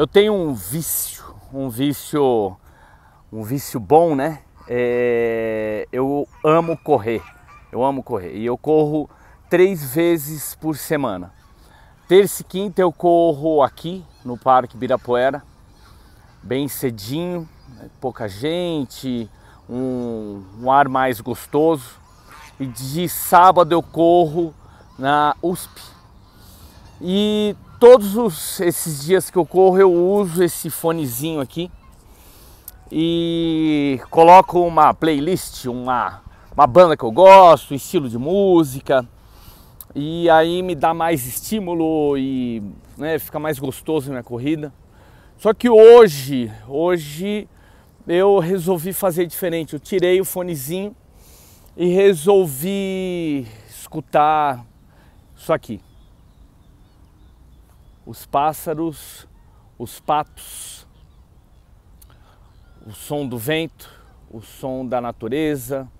Eu tenho um vício, um vício, um vício bom, né? É, eu amo correr, eu amo correr e eu corro três vezes por semana. Terça e quinta eu corro aqui no Parque Birapuera, bem cedinho, né? pouca gente, um, um ar mais gostoso. E de sábado eu corro na USP. E todos os, esses dias que eu corro eu uso esse fonezinho aqui e coloco uma playlist, uma, uma banda que eu gosto, estilo de música e aí me dá mais estímulo e né, fica mais gostoso na minha corrida. Só que hoje, hoje eu resolvi fazer diferente. Eu tirei o fonezinho e resolvi escutar isso aqui os pássaros, os patos, o som do vento, o som da natureza,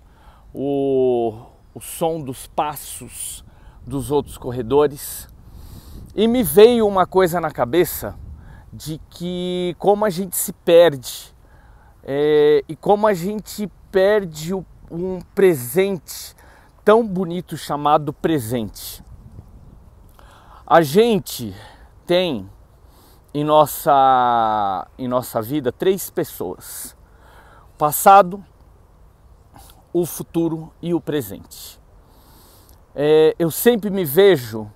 o, o som dos passos dos outros corredores. E me veio uma coisa na cabeça de que como a gente se perde é, e como a gente perde um presente tão bonito chamado presente. A gente tem em nossa, em nossa vida três pessoas: o passado, o futuro e o presente. É, eu sempre me vejo,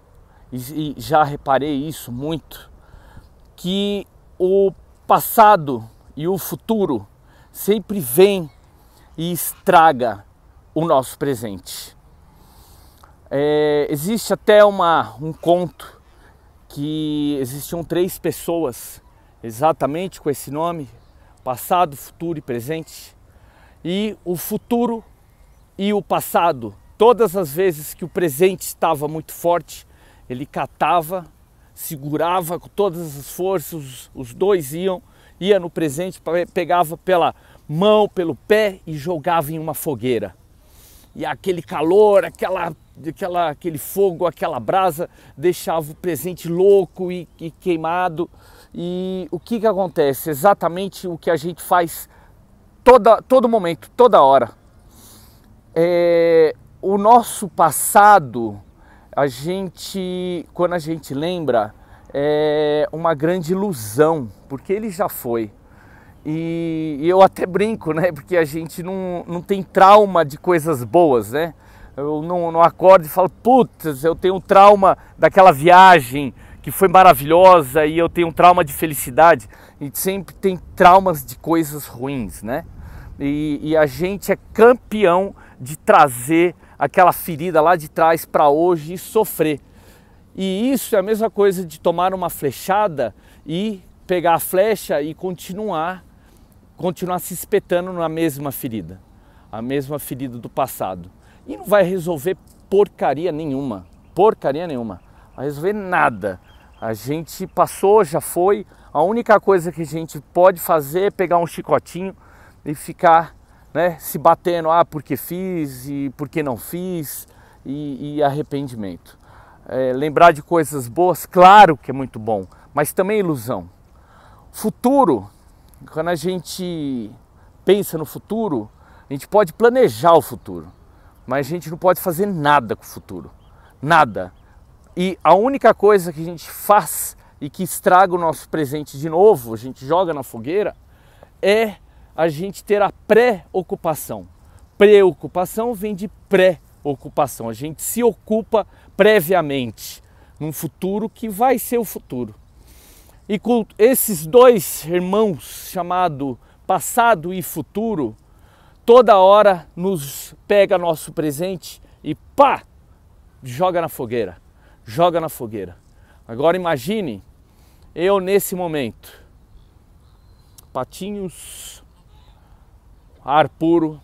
e, já reparei isso muito, que o passado e o futuro sempre vem e estraga o nosso presente. É, existe até uma, um conto que existiam três pessoas exatamente com esse nome: passado, futuro e presente. E o futuro e o passado, todas as vezes que o presente estava muito forte, ele catava, segurava com todas as forças, os dois iam, ia no presente, pegava pela mão, pelo pé e jogava em uma fogueira. E aquele calor, aquela aquela, aquele fogo, aquela brasa deixava o presente louco e, e queimado. E o que, que acontece? Exatamente o que a gente faz toda, todo momento, toda hora. É, o nosso passado, a gente, quando a gente lembra, é uma grande ilusão, porque ele já foi. E, e eu até brinco, né? Porque a gente não, não tem trauma de coisas boas, né? eu não, não acordo e falo, putz, eu tenho um trauma daquela viagem que foi maravilhosa e eu tenho um trauma de felicidade. E sempre tem traumas de coisas ruins, né? E, e a gente é campeão de trazer aquela ferida lá de trás para hoje e sofrer. E isso é a mesma coisa de tomar uma flechada e pegar a flecha e continuar, continuar se espetando na mesma ferida, a mesma ferida do passado. E não vai resolver porcaria nenhuma. Porcaria nenhuma. Não vai resolver nada. A gente passou, já foi. A única coisa que a gente pode fazer é pegar um chicotinho e ficar né, se batendo, ah, porque fiz e porque não fiz, e, e arrependimento. É, lembrar de coisas boas, claro que é muito bom, mas também é ilusão. Futuro, quando a gente pensa no futuro, a gente pode planejar o futuro mas a gente não pode fazer nada com o futuro. Nada. E a única coisa que a gente faz e que estraga o nosso presente de novo, a gente joga na fogueira, é a gente ter a pré-ocupação. Preocupação vem de pré-ocupação. A gente se ocupa previamente num futuro que vai ser o futuro. E com esses dois irmãos chamado passado e futuro, toda hora nos pega nosso presente e pá, joga na fogueira, joga na fogueira. Agora imagine eu nesse momento, patinhos, ar puro,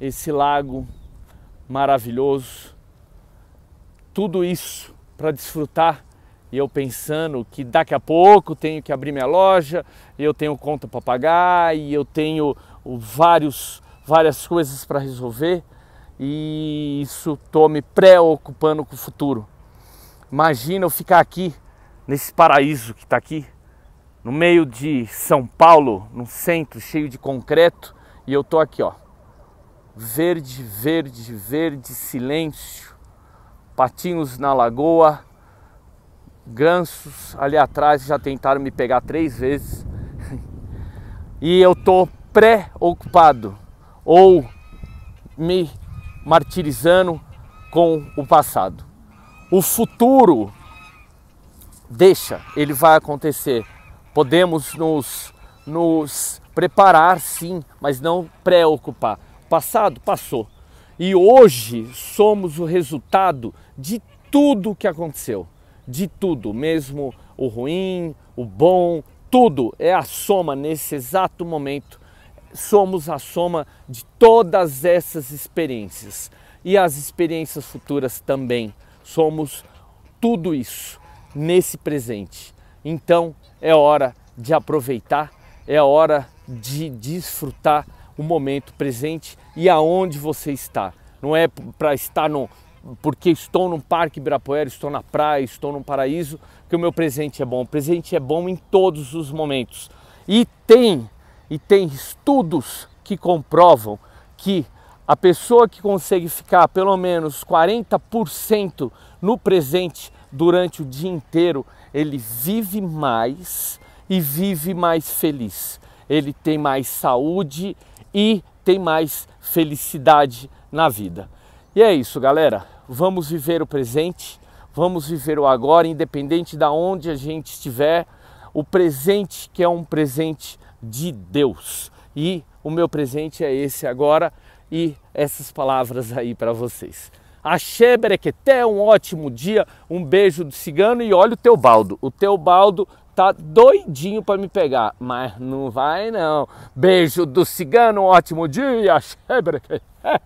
esse lago maravilhoso, tudo isso para desfrutar e eu pensando que daqui a pouco tenho que abrir minha loja, eu tenho conta para pagar e eu tenho vários várias coisas para resolver e isso estou me preocupando com o futuro. Imagina eu ficar aqui, nesse paraíso que está aqui, no meio de São Paulo, num centro cheio de concreto, e eu estou aqui, ó. Verde, verde, verde, silêncio, patinhos na lagoa, gansos ali atrás já tentaram me pegar três vezes. e eu tô preocupado ou me martirizando com o passado. O futuro deixa, ele vai acontecer. Podemos nos, nos preparar sim, mas não preocupar. O passado passou. E hoje somos o resultado de tudo que aconteceu. De tudo, mesmo o ruim, o bom, tudo é a soma nesse exato momento somos a soma de todas essas experiências e as experiências futuras também. Somos tudo isso nesse presente. Então é hora de aproveitar, é hora de desfrutar o momento presente e aonde você está. Não é para estar no porque estou num parque Ibirapuera, estou na praia, estou num paraíso, que o meu presente é bom. O presente é bom em todos os momentos. E tem e tem estudos que comprovam que a pessoa que consegue ficar pelo menos 40% no presente durante o dia inteiro, ele vive mais e vive mais feliz. Ele tem mais saúde e tem mais felicidade na vida. E é isso, galera. Vamos viver o presente, vamos viver o agora, independente de onde a gente estiver. O presente que é um presente de Deus. E o meu presente é esse agora e essas palavras aí para vocês. Axé Berequeté, um ótimo dia, um beijo do cigano e olha o teu baldo. O teu baldo tá doidinho para me pegar, mas não vai não. Beijo do cigano, um ótimo dia, Axé Berequeté.